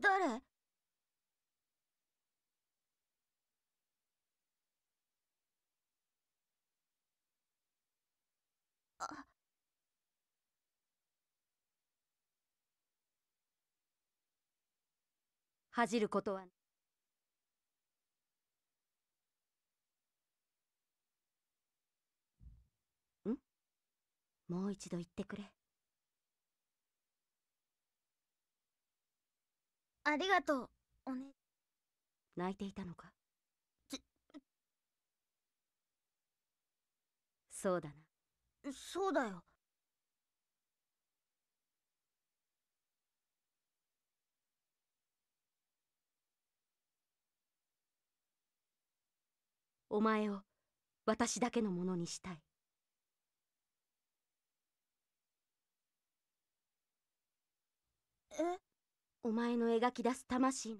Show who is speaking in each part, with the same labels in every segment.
Speaker 1: 誰あ恥じることはもう一度言ってくれ。ありがとうおね泣いていたのかそうだなそうだよお前を私だけのものにしたいえお前の描き出す魂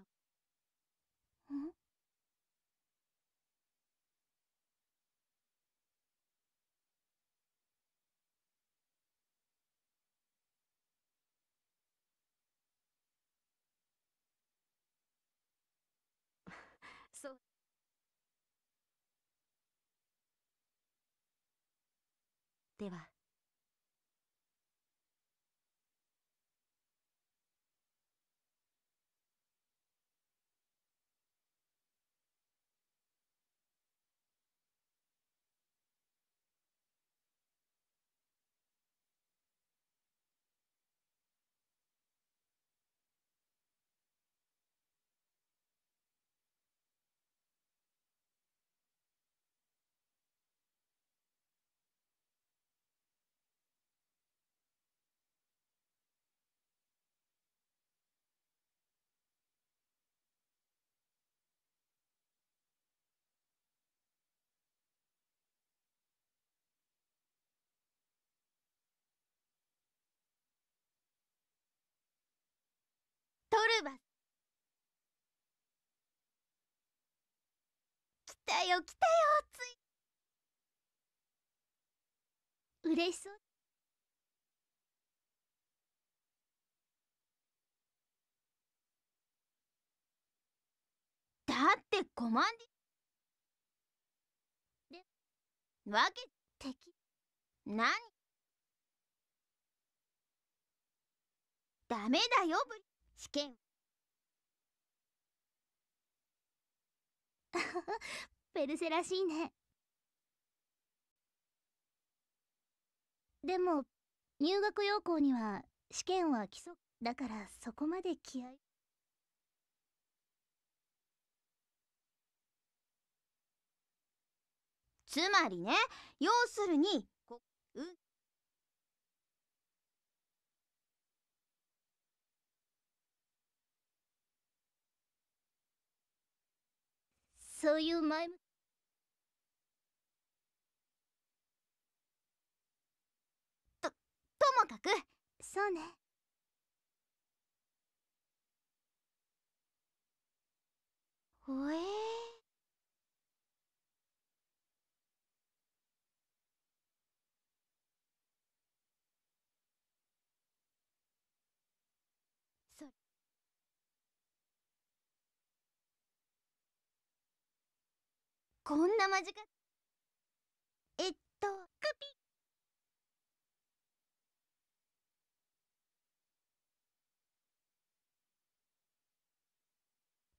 Speaker 1: のではるわ来たよ来たよついしそうだってコマンでわけ敵何ダメだよブリ試験 ペルセらしいねでも入学要項には試験は基礎だからそこまで気合いつまりね要するにこ、うそういう前向とともかくそうねほえーこんな間近えっとクピ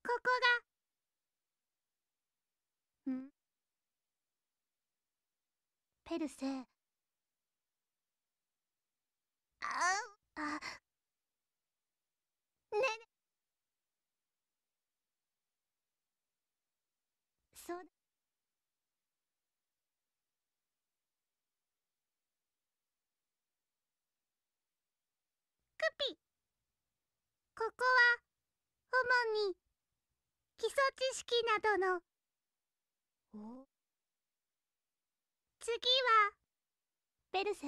Speaker 1: ここがんペルセああねねそうだピここは主に基礎知識などの次はベルセ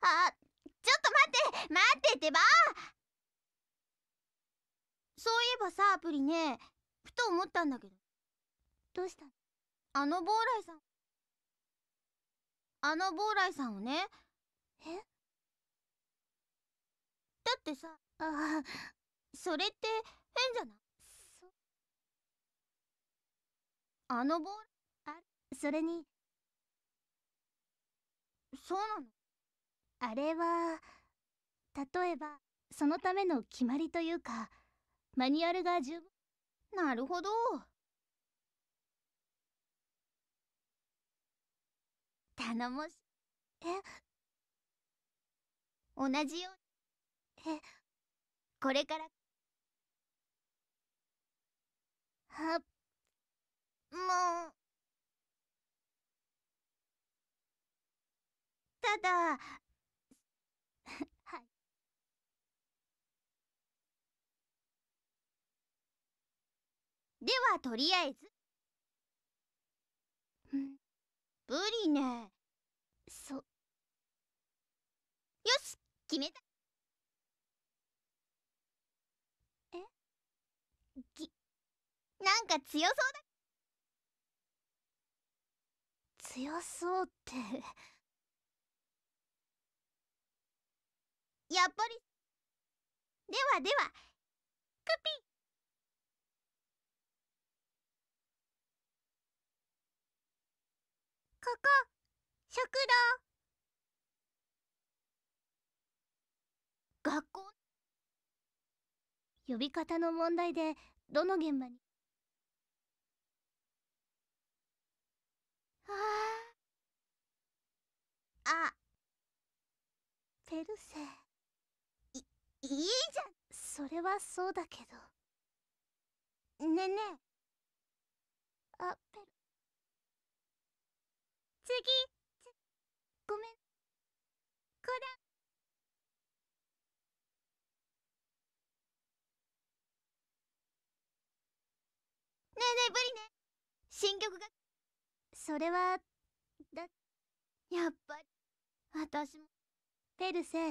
Speaker 1: あちょっと待って待っててばそういえばさアプリねふと思ったんだけどどうしたあの蓬莱さんあの蓬莱さんをねえだってさあそれって変じゃないあのボールあそれにそうなのあれは例えばそのための決まりというかマニュアルが十分なるほど頼もしえ同じようにえ これからはもうただ はい。ではとりあえずプリネそ決めたえぎなんか強そうだ強そうって やっぱりではではクピここ食堂学校呼び方の問題でどの現場にああペルセいいいじゃんそれはそうだけどねえねえあペル次ごめん年ぶりね新曲がそれはだやっぱり私もペルセう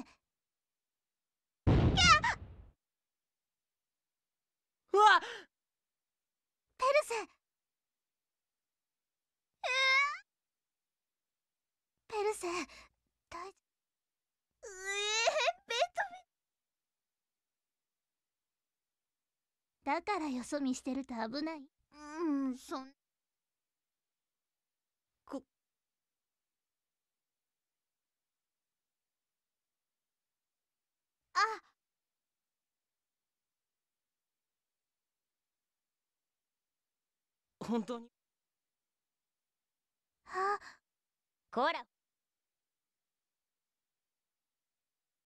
Speaker 1: わっペルセペルセ大丈夫えっ、ベトベだからよそ見してると危ないあんそんこあ本当にあこら